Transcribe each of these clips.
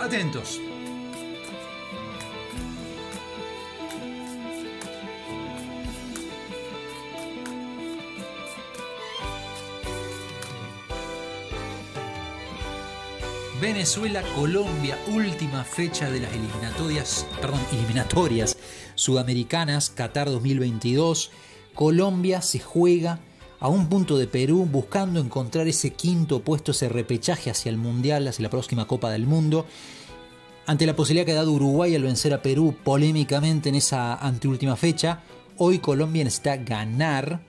Atentos. Venezuela, Colombia, última fecha de las eliminatorias, perdón, eliminatorias sudamericanas, Qatar 2022. Colombia se juega a un punto de Perú buscando encontrar ese quinto puesto, ese repechaje hacia el Mundial, hacia la próxima Copa del Mundo. Ante la posibilidad que ha dado Uruguay al vencer a Perú polémicamente en esa anteúltima fecha, hoy Colombia necesita ganar.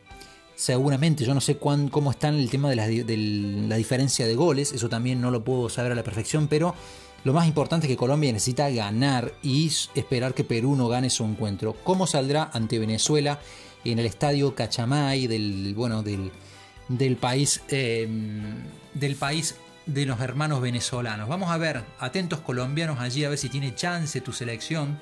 Seguramente, yo no sé cuán, cómo están el tema de la, de la diferencia de goles, eso también no lo puedo saber a la perfección, pero lo más importante es que Colombia necesita ganar y esperar que Perú no gane su encuentro. ¿Cómo saldrá ante Venezuela? en el estadio Cachamay del, bueno, del, país, eh, del país de los hermanos venezolanos. Vamos a ver, atentos colombianos allí, a ver si tiene chance tu selección.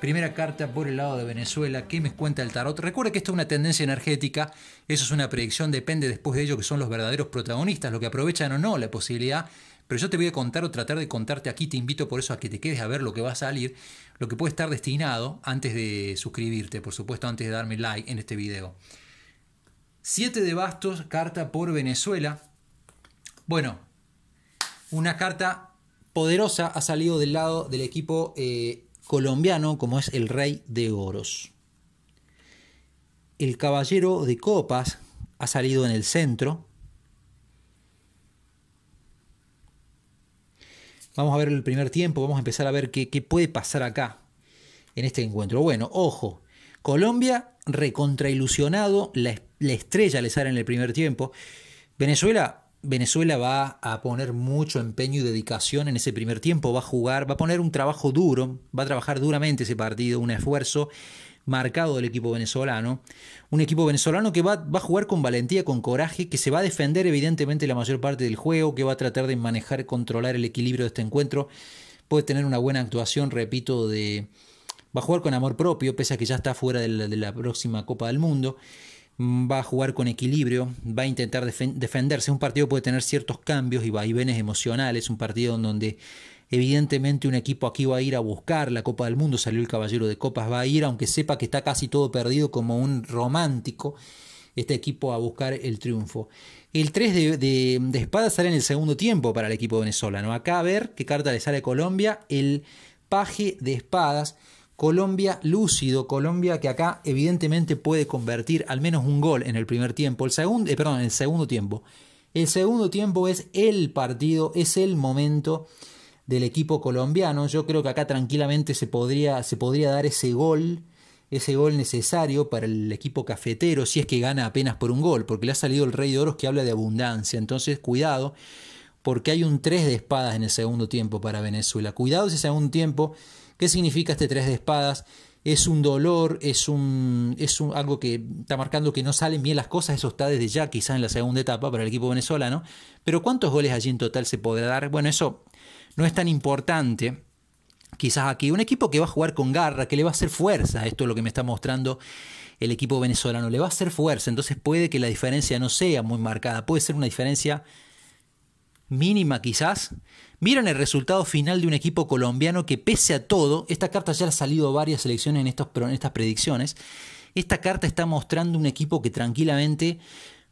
Primera carta por el lado de Venezuela, ¿qué me cuenta el tarot? Recuerda que esto es una tendencia energética, eso es una predicción, depende después de ello que son los verdaderos protagonistas, lo que aprovechan o no la posibilidad pero yo te voy a contar o tratar de contarte aquí, te invito por eso a que te quedes a ver lo que va a salir, lo que puede estar destinado antes de suscribirte, por supuesto, antes de darme like en este video. Siete de bastos, carta por Venezuela. Bueno, una carta poderosa ha salido del lado del equipo eh, colombiano, como es el Rey de Oros. El Caballero de Copas ha salido en el centro, Vamos a ver el primer tiempo, vamos a empezar a ver qué, puede pasar acá en este encuentro. Bueno, ojo, Colombia recontrailusionado, la, la estrella le sale en el primer tiempo. Venezuela, Venezuela va a poner mucho empeño y dedicación en ese primer tiempo, va a jugar, va a poner un trabajo duro, va a trabajar duramente ese partido, un esfuerzo marcado del equipo venezolano. Un equipo venezolano que va, a jugar con valentía, con coraje, que se va a defender evidentemente la mayor parte del juego, que va a tratar de manejar, controlar el equilibrio de este encuentro. Puede tener una buena actuación, repito, de... Va a jugar con amor propio, pese a que ya está fuera de la, próxima Copa del Mundo mm, va a jugar con equilibrio, va a intentar defenderse. Un partido puede tener ciertos cambios y vaivenes emocionales, un partido en donde Evidentemente un equipo aquí va a ir a buscar la Copa del Mundo, salió el Caballero de Copas, va a ir, aunque sepa que está casi todo perdido como un romántico, este equipo a buscar el triunfo. El 3 de, de, sale en el segundo tiempo para el equipo venezolano. Acá a ver qué carta le sale a Colombia, el paje de espadas. Colombia lúcido, Colombia que acá evidentemente puede convertir al menos un gol en el primer tiempo, el segundo, eh, perdón, en el segundo tiempo. El segundo tiempo es el partido, es el momento del equipo colombiano. Yo creo que acá tranquilamente se podría, se podría dar ese gol, ese gol necesario para el equipo cafetero, si es que gana apenas por un gol, porque le ha salido el Rey de Oros que habla de abundancia. Entonces, cuidado, porque hay un 3 de espadas en el segundo tiempo para Venezuela. Cuidado ese segundo tiempo. ¿Qué significa este 3 de espadas? es un dolor, es, un, es un, algo que está marcando que no salen bien las cosas, eso está desde ya quizás en la segunda etapa para el equipo venezolano, pero ¿cuántos goles allí en total se podrá dar? Bueno, eso no es tan importante. Quizás aquí, un equipo que va a jugar con garra, que le va a hacer fuerza, esto es lo que me está mostrando el equipo venezolano, le va a hacer fuerza, entonces puede que la diferencia no sea muy marcada, puede ser una diferencia mínima quizás, miren el resultado final de un equipo colombiano que pese a todo, esta carta ya ha salido varias selecciones en, estos, en estas predicciones, esta carta está mostrando un equipo que tranquilamente,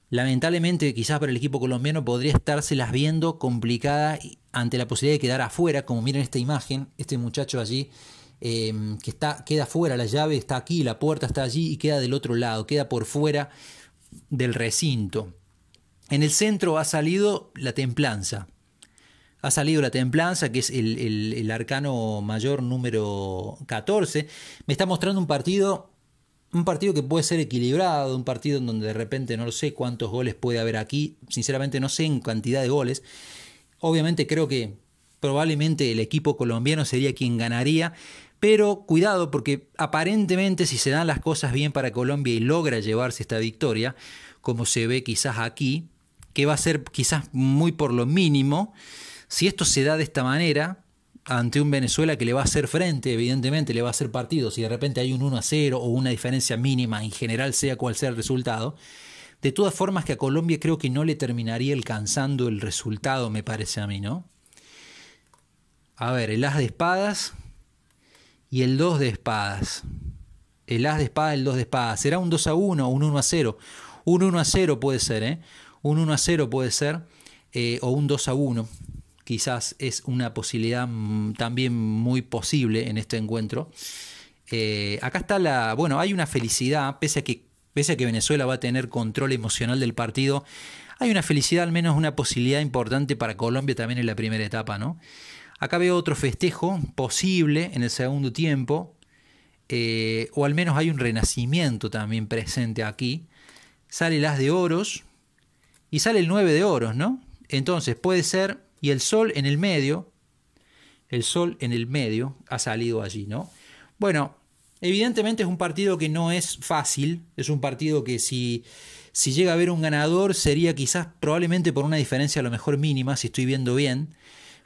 lamentablemente quizás para el equipo colombiano podría las viendo complicada ante la posibilidad de quedar afuera, como miren esta imagen, este muchacho allí em, que está, queda fuera, la llave está aquí, la puerta está allí y queda del otro lado, queda por fuera del recinto. En el centro ha salido la templanza. Ha salido la templanza, que es el, arcano mayor número 14. Me está mostrando un partido un partido que puede ser equilibrado, un partido en donde de repente no sé cuántos goles puede haber aquí, sinceramente no sé en cantidad de goles. Obviamente creo que probablemente el equipo colombiano sería quien ganaría, pero cuidado porque aparentemente si se dan las cosas bien para Colombia y logra llevarse esta victoria, como se ve quizás aquí, que va a ser quizás muy por lo mínimo. Si esto se da de esta manera, ante un Venezuela que le va a hacer frente, evidentemente le va a hacer partido, si de repente hay un 1 a 0 o una diferencia mínima en general, sea cual sea el resultado, de todas formas que a Colombia creo que no le terminaría alcanzando el resultado, me parece a mí, ¿no? A ver, el as de espadas y el 2 de espadas. El as de espadas, el 2 de espadas. ¿Será un 2 a 1 o un 1 a 0? Un 1 a 0 puede ser, ¿eh? Un 1 a 0 puede ser, eh, o un 2 a 1. Quizás es una posibilidad mm, también muy posible en este encuentro. Eh, acá está la. Bueno, hay una felicidad, pese a, que, pese a que Venezuela va a tener control emocional del partido, hay una felicidad, al menos una posibilidad importante para Colombia también en la primera etapa, ¿no? Acá veo otro festejo posible en el segundo tiempo, eh, o al menos hay un renacimiento también presente aquí. Sale las de oros, y sale el 9 de oros, ¿no? Entonces puede ser, y el sol en el medio, el sol en el medio ha salido allí, ¿no? Bueno, evidentemente es un partido que no es fácil, es un partido que si, llega a haber un ganador sería quizás probablemente por una diferencia a lo mejor mínima, si estoy viendo bien,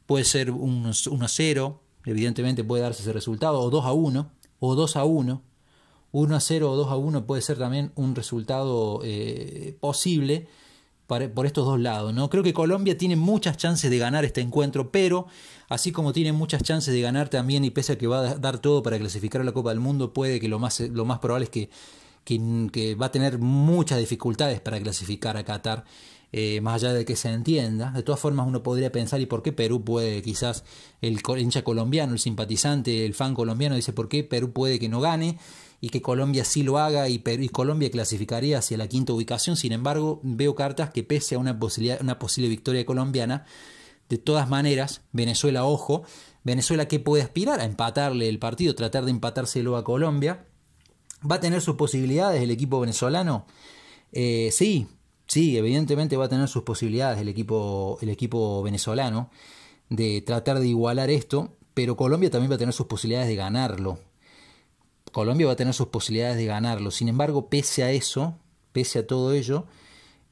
puede ser 1-0, evidentemente puede darse ese resultado, o 2 a 1, o 2 a 1. 1 0 o 2 a 1 puede ser también un resultado eh, posible, por estos dos lados. ¿no? Creo que Colombia tiene muchas chances de ganar este encuentro, pero así como tiene muchas chances de ganar también, y pese a que va a dar todo para clasificar a la Copa del Mundo, puede que lo más, eh, lo más probable es que va a tener muchas dificultades para clasificar a Qatar. Eh, más allá de que se entienda. De todas formas, uno podría pensar, ¿y por qué Perú puede, quizás el hincha colombiano, el simpatizante, el fan colombiano, dice, ¿por qué Perú puede que no gane? y que Colombia sí lo haga y, Perú, y Colombia clasificaría hacia la quinta ubicación. Sin embargo, veo cartas que pese a una, posibilidad, una posible victoria colombiana, de todas maneras, Venezuela, ojo, Venezuela que puede aspirar a empatarle el partido, tratar de empatárselo a Colombia. ¿Va a tener sus posibilidades el equipo venezolano? Eh, sí, sí, evidentemente va a tener sus posibilidades el equipo, el equipo venezolano de tratar de igualar esto, pero Colombia también va a tener sus posibilidades de ganarlo. Colombia va a tener sus posibilidades de ganarlo. Sin embargo, pese a eso, pese a todo ello,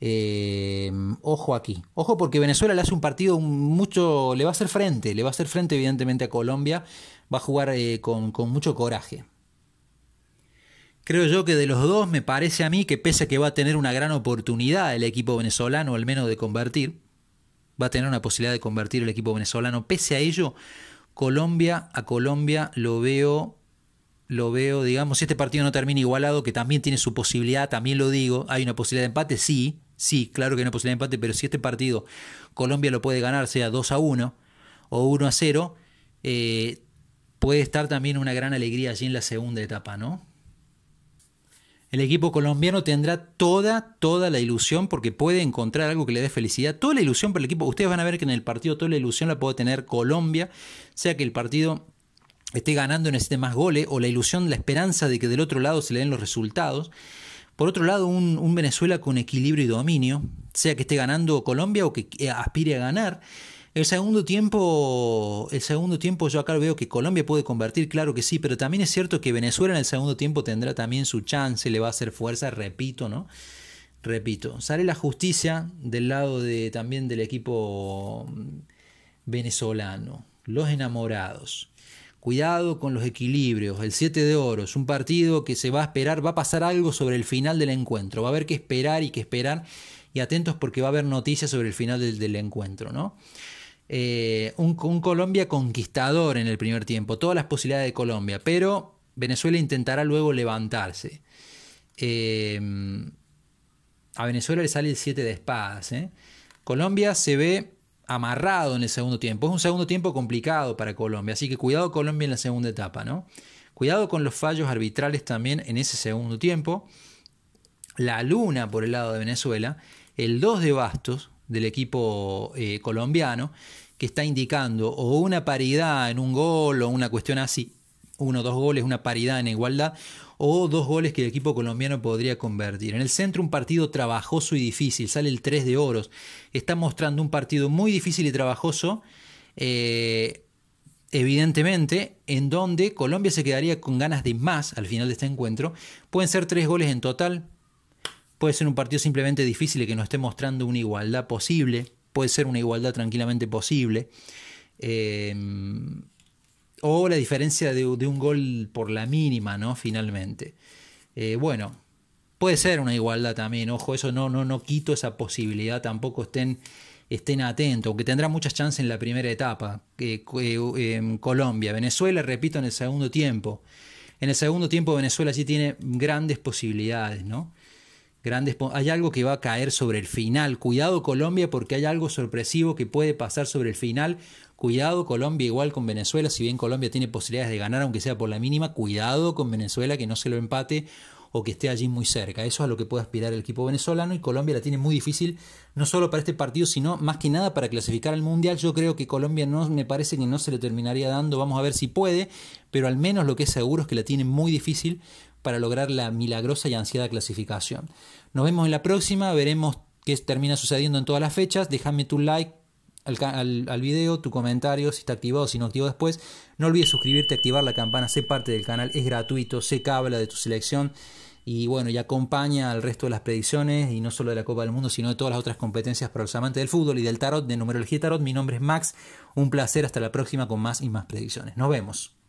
eh, ojo aquí. Ojo porque Venezuela le hace un partido mucho, le va a hacer frente, le va a hacer frente evidentemente a Colombia, va a jugar eh, con mucho coraje. Creo yo que de los dos me parece a mí que pese a que va a tener una gran oportunidad el equipo venezolano, al menos de convertir, va a tener una posibilidad de convertir el equipo venezolano. Pese a ello, Colombia a Colombia lo veo, lo veo, digamos, si este partido no termina igualado, que también tiene su posibilidad, también lo digo, hay una posibilidad de empate, sí, sí, claro que hay una posibilidad de empate, pero si este partido Colombia lo puede ganar, sea 2 a 1 o 1 a 0, eh, puede estar también una gran alegría allí en la segunda etapa, ¿no? el equipo colombiano tendrá toda, toda la ilusión porque puede encontrar algo que le dé felicidad. Toda la ilusión para el equipo. Ustedes van a ver que en el partido toda la ilusión la puede tener Colombia, sea que el partido esté ganando en necesite más goles, o la ilusión, la esperanza de que del otro lado se le den los resultados. Por otro lado, un, un Venezuela con equilibrio y dominio, sea que esté ganando Colombia o que eh, aspire a ganar. El segundo tiempo, el segundo tiempo yo acá veo que Colombia puede convertir, claro que sí, pero también es cierto que Venezuela en el segundo tiempo tendrá también su chance, le va a hacer fuerza, repito, ¿no? Repito, sale la justicia del lado de también del equipo mm, venezolano, los enamorados. Cuidado con los equilibrios. El 7 de oro es un partido que se va a esperar, va a pasar algo sobre el final del encuentro. Va a haber que esperar y que esperar. Y atentos porque va a haber noticias sobre el final del, del encuentro, ¿no? Eh, un, Colombia conquistador en el primer tiempo, todas las posibilidades de Colombia, pero Venezuela intentará luego levantarse. Eh, a Venezuela le sale el 7 de espadas. ¿eh? Colombia se ve amarrado en el segundo tiempo. Es un segundo tiempo complicado para Colombia, así que cuidado Colombia en la segunda etapa, ¿no? Cuidado con los fallos arbitrales también en ese segundo tiempo. La luna por el lado de Venezuela, el 2 de bastos del equipo colombiano, que está indicando o una paridad en un gol o una cuestión así, uno o dos goles, una paridad en igualdad, o dos goles que el equipo colombiano podría convertir. En el centro un partido trabajoso y difícil, sale el 3 de oros, está mostrando un partido muy difícil y trabajoso, eh, evidentemente, en donde Colombia se quedaría con ganas de más al final de este encuentro. Pueden ser tres goles en total, puede ser un partido simplemente difícil y que no esté mostrando una igualdad posible puede ser una igualdad tranquilamente posible. Eh, o la diferencia de, un gol por la mínima, ¿no? Finalmente. Eh, bueno, puede ser una igualdad también, ojo, eso no, no, no quito esa posibilidad, tampoco estén, estén atentos, que tendrá muchas chances en la primera etapa. que eh, em, Colombia, Venezuela, repito, en el segundo tiempo. En el segundo tiempo Venezuela sí tiene grandes posibilidades, ¿no? Grandes, hay algo que va a caer sobre el final. Cuidado Colombia porque hay algo sorpresivo que puede pasar sobre el final. Cuidado Colombia igual con Venezuela, si bien Colombia tiene posibilidades de ganar aunque sea por la mínima, cuidado con Venezuela que no se lo empate o que esté allí muy cerca. Eso es a lo que puede aspirar el equipo venezolano y Colombia la tiene muy difícil, no solo para este partido, sino más que nada para clasificar al Mundial. Yo creo que Colombia no, me parece que no se le terminaría dando, vamos a ver si puede, pero al menos lo que es seguro es que la tiene muy difícil para lograr la milagrosa y ansiada clasificación. Nos vemos en la próxima, veremos qué termina sucediendo en todas las fechas. Déjame tu like al, video, tu comentario, si está activado si no activado después. No olvides suscribirte, activar la campana, sé parte del canal, es gratuito, sé habla de tu selección y bueno, y acompaña al resto de las predicciones y no solo de la Copa del Mundo, sino de todas las otras competencias para los amantes del fútbol y del tarot, de numerología tarot. Mi nombre es Max, un placer, hasta la próxima con más y más predicciones. Nos vemos.